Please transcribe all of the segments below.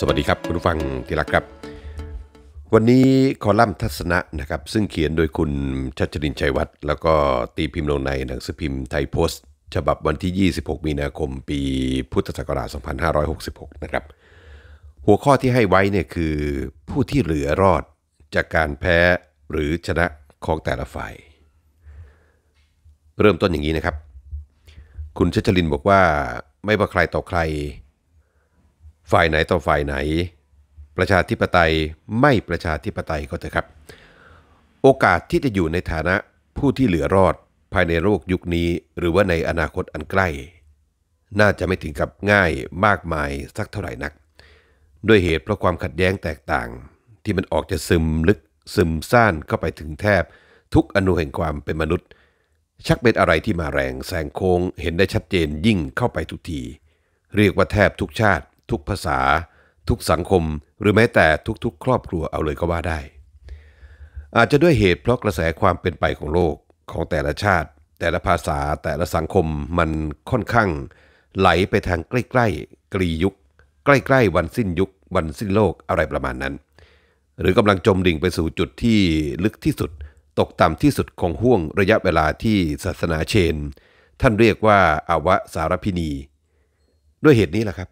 สวัสดีครับ คุณผู้ฟัง ที่รักครับ วันนี้คอลัมน์ทัศนะนะครับ ซึ่งเขียนโดยคุณชัชรินชัยวัฒน์แล้วก็ตีพิมพ์ลงในหนังสือพิมพ์ไทยโพสต์ ฉบับวันที่ 26 มีนาคม ปีพุทธศักราช 2566 นะครับ หัวข้อที่ให้ไว้เนี่ยคือ ผู้ที่เหลือรอดจากการแพ้หรือชนะ ของแต่ละฝ่าย เริ่มต้นอย่างนี้นะครับ คุณชัชรินบอกว่าไม่ว่าใครต่อใครฝ่ายไหนต่อฝ่ายไหน ประชาธิปไตยไม่ประชาธิปไตยก็เถอะครับ โอกาสที่จะอยู่ในฐานะผู้ที่เหลือรอด ภายในโลกยุคนี้หรือว่าในอนาคตอันใกล้ น่าจะไม่ถึงกับง่ายมากมายสักเท่าไหร่นัก ด้วยเหตุเพราะความขัดแย้งแตกต่าง ที่มันออกจะซึมลึกซึมซ่าน เข้าไปถึงแทบ ทุกอนุแห่งความเป็นมนุษย์ ชักเป็นอะไรที่มาแรงแซงโค้งเห็นได้ชัดเจนยิ่งเข้าไปทุกที เรียกว่าแทบทุกชาติทุกภาษา ทุกสังคมหรือแม้แต่ทุกๆ ครอบครัวเอาเลยก็ว่าได้ อาจจะด้วยเหตุเพราะกระแสความเป็นไปของโลกของแต่ละชาติ แต่ละภาษาแต่ละสังคมมันค่อนข้าง ไหลไปทางใกล้ ๆ กรียุค ใกล้ๆวันสิ้นยุค วันสิ้นโลกอะไรประมาณนั้น หรือกำลังจมดิ่งไปสู่จุดที่ลึกที่สุด ตกต่ำที่สุดของห่วงระยะเวลาที่ศาสนาเชน ท่านเรียกว่าอาวะสารพินี ด้วยเหตุนี้แหละครับ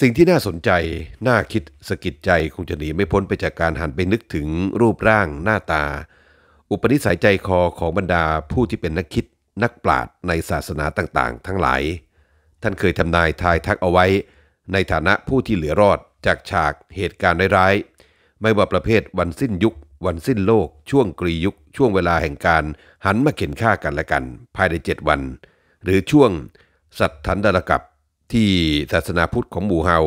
สิ่งที่น่าสนใจ น่าคิดสะกิดใจ คงจะหนีไม่พ้นไปจากการหันไปนึกถึงรูปร่างหน้าตา อุปนิสัยใจคอของบรรดาผู้ที่เป็นนักคิดนักปราชญ์ในศาสนาต่างๆ ทั้งหลาย ท่านเคยทำนายทายทักเอาไว้ ในฐานะผู้ที่เหลือรอดจากฉากเหตุการณ์ร้ายๆไม่ว่าประเภทวันสิ้นยุค วันสิ้นโลก ช่วงกรียุค ช่วงเวลาแห่งการหันมาเข็นฆ่ากันและกันภายใน7วัน หรือช่วง สัตทันดรกับที่ศาสนาพุทธของหมู่เฮา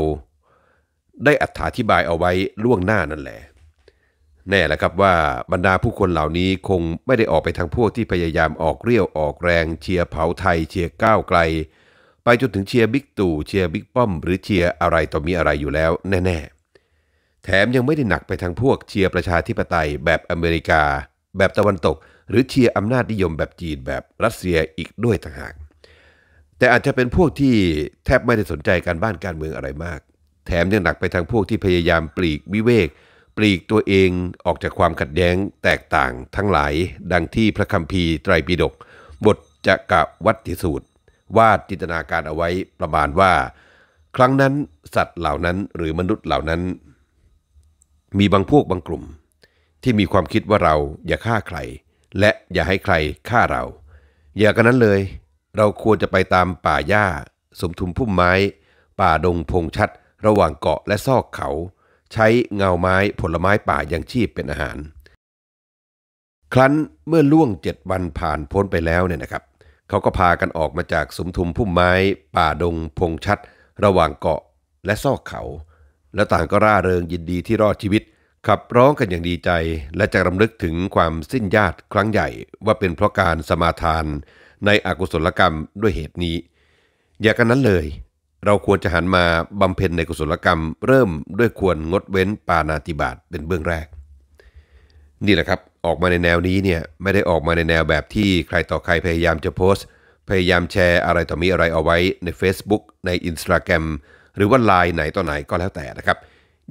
ได้อัธาธิบายเอาไว้ล่วงหน้านั่นแหละแน่แหละครับว่าบรรดาผู้คนเหล่านี้คงไม่ได้ออกไปทางพวกที่พยายามออกเรี่ยวออกแรงเชียร์เผาไทยเชียร์ก้าวไกล ไปจนถึงเชียร์บิ๊กตู่เชียร์บิ๊กป้อมหรือเชียร์อะไรต่อมีอะไรอยู่แล้วแน่ ๆ แถมยังไม่ได้หนักไปทางพวกเชียร์ประชาธิปไตยแบบอเมริกา แบบตะวันตก หรือเชียร์อำนาจนิยมแบบจีนแบบรัสเซียอีกด้วยต่างหากแต่อาจจะเป็นพวกที่แทบไม่ได้สนใจการบ้านการเมืองอะไรมาก แถมยังหนักไปทางพวกที่พยายามปลีกวิเวก ปลีกตัวเองออกจากความขัดแย้ง แตกต่างทั้งหลาย ดังที่พระคัมภีร์ไตรปิฎกบทจักะวัตถิสูตรวาดจินตนาการเอาไว้ประมาณว่า ครั้งนั้นสัตว์เหล่านั้นหรือมนุษย์เหล่านั้น มีบางพวกบางกลุ่ม ที่มีความคิดว่าเราอย่าฆ่าใคร และอย่าให้ใครฆ่าเรา อย่ากันนั้นเลยเราควรจะไปตามป่าหญ้าสมทุมพุ่มไม้ ป่าดงพงชัด ระหว่างเกาะและซอกเขา ใช้เงาไม้ผลไม้ป่ายังชีพเป็นอาหาร ครั้นเมื่อล่วงเจ็ดวันผ่านพ้นไปแล้วเนี่ยนะครับเขาก็พากันออกมาจากสมทุมพุ่มไม้ ป่าดงพงชัด ระหว่างเกาะและซอกเขา แล้วต่างก็ร่าเริงยินดีที่รอดชีวิต ขับร้องกันอย่างดีใจและจะรำลึกถึงความสิ้นญาติครั้งใหญ่ ว่าเป็นเพราะการสมาทานในอกุศลกรรมด้วยเหตุนี้ อย่ากันนั้นเลย เราควรจะหันมาบำเพ็ญในกุศลกรรมเริ่มด้วยควรงดเว้นปานาติบาตเป็นเบื้องแรก นี่แหละครับ ออกมาในแนวนี้เนี่ยไม่ได้ออกมาในแนวแบบที่ใครต่อใครพยายามจะโพสต์ พยายามแชร์อะไรต่อมีอะไรเอาไว้ใน Facebook ใน i n s t a g r รมหรือว่าไลน์ไหนต่อไหนก็แล้วแต่นะครับ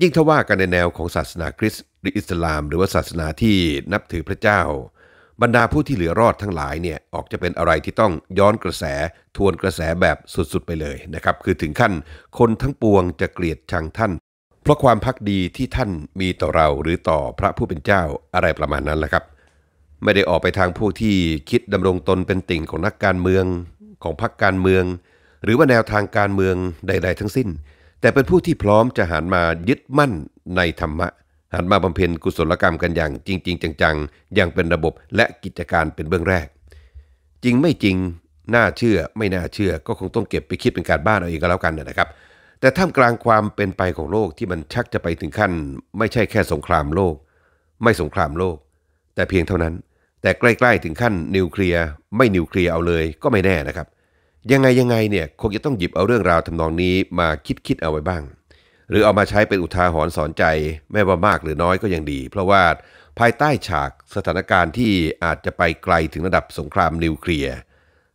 ยิ่งถ้าว่ากันในแนวของศาสนาคริสต์หรืออิสลาม หรือว่าศาสนาที่นับถือพระเจ้าบรรดาผู้ที่เหลือรอดทั้งหลายเนี่ยออกจะเป็นอะไรที่ต้องย้อนกระแสทวนกระแสแบบสุดๆไปเลยนะครับ คือถึงขั้นคนทั้งปวงจะเกลียดชังท่าน เพราะความพักดีที่ท่านมีต่อเราหรือต่อพระผู้เป็นเจ้าอะไรประมาณนั้นแหละครับ ไม่ได้ออกไปทางพวกที่คิดดำรงตนเป็นติ่งของนักการเมือง ของพรรคการเมือง หรือว่าแนวทางการเมืองใดๆทั้งสิ้น แต่เป็นผู้ที่พร้อมจะหันมายึดมั่นในธรรมะหันมาบำเพ็ญกุศลกรรมกันอย่าง จริงจริงจังๆอย่างเป็นระบบและกิจการเป็นเบื้องแรก จริงไม่จริงน่าเชื่อไม่น่าเชื่อก็คงต้องเก็บไปคิดเป็นการบ้านเอาเองก็แล้วกันนะครับ แต่ท่ามกลางความเป็นไปของโลกที่มันชักจะไปถึงขั้น ไม่ใช่แค่สงครามโลก ไม่สงครามโลก แต่เพียงเท่านั้น แต่ใกล้ๆ ถึงขั้นนิวเคลียร์ไม่นิวเคลียร์เอาเลยก็ไม่แน่นะครับยังไงยังไงเนี่ยคงจะต้องหยิบเอาเรื่องราวทำนองนี้มาคิดคิดเอาไว้บ้างหรือเอามาใช้เป็นอุทาหรณ์สอนใจแม่ว่ามากหรือน้อยก็ยังดี เพราะว่าภายใต้ฉากสถานการณ์ที่อาจจะไปไกลถึงระดับสงครามนิวเคลียร์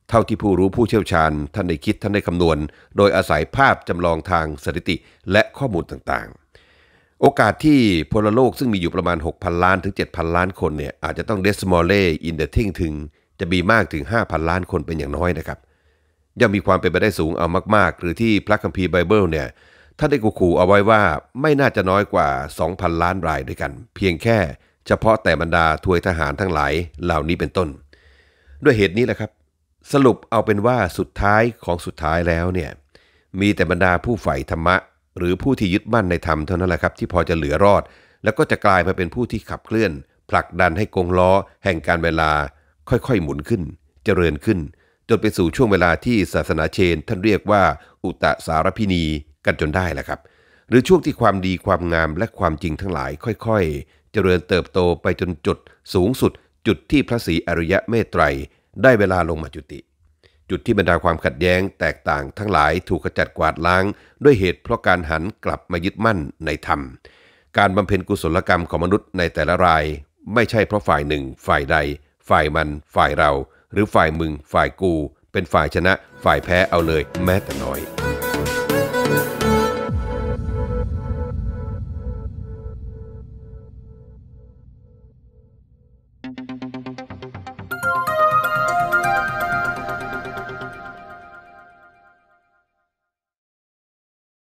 เท่าที่ผู้รู้ผู้เชี่ยวชาญ ท่านได้คิดท่านได้คำนวณ โดยอาศัยภาพจำลองทางสถิติ และข้อมูลต่างๆ โอกาสที่พลโลกซึ่งมีอยู่ประมาณ 6,000 ล้าน ถึง 7,000 ล้านคนเนี่ยอาจจะต้องเดสมอลเล่อินเดทิงถึง จะมีมากถึง 5,000 ล้านคนเป็นอย่างน้อยนะครับยังมีความเป็นไปได้สูงเอามากๆหรือที่พระคัมภีร์ไบเบิลเนี่ยท่านได้ขู่เอาไว้ว่าไม่น่าจะน้อยกว่า 2,000 ล้านรายด้วยกัน เพียงแค่เฉพาะแต่บรรดาทวยทหารทั้งหลายเหล่านี้เป็นต้น ด้วยเหตุนี้แหละครับ สรุปเอาเป็นว่าสุดท้ายของสุดท้ายแล้วเนี่ยมีแต่บรรดาผู้ใฝ่ธรรมะ หรือผู้ที่ยึดมั่นในธรรมเท่านั้นแหละครับ ที่พอจะเหลือรอด แล้วก็จะกลายมาเป็นผู้ที่ขับเคลื่อน ผลักดันให้กงล้อ แห่งการเวลาค่อยๆหมุนขึ้น เจริญขึ้นจนไปสู่ช่วงเวลาที่ศาสนาเชน ท่านเรียกว่า อุตสารพินีกันจนได้แหละครับ หรือช่วงที่ความดีความงามและความจริงทั้งหลายค่อยๆเจริญเติบโตไปจนจุดสูงสุดจุดที่พระศรีอริยะเมตไตร ได้เวลาลงมาจุติ จุดที่บรรดาความขัดแย้งแตกต่างทั้งหลายถูกขจัดกวาดล้างด้วยเหตุเพราะการหันกลับมายึดมั่นในธรรม การบำเพ็ญกุศลกรรมของมนุษย์ในแต่ละราย ไม่ใช่เพราะฝ่ายหนึ่งฝ่ายใด ฝ่ายมันฝ่ายเรา หรือฝ่ายมึงฝ่ายกู เป็นฝ่ายชนะฝ่ายแพ้เอาเลยแม้แต่น้อย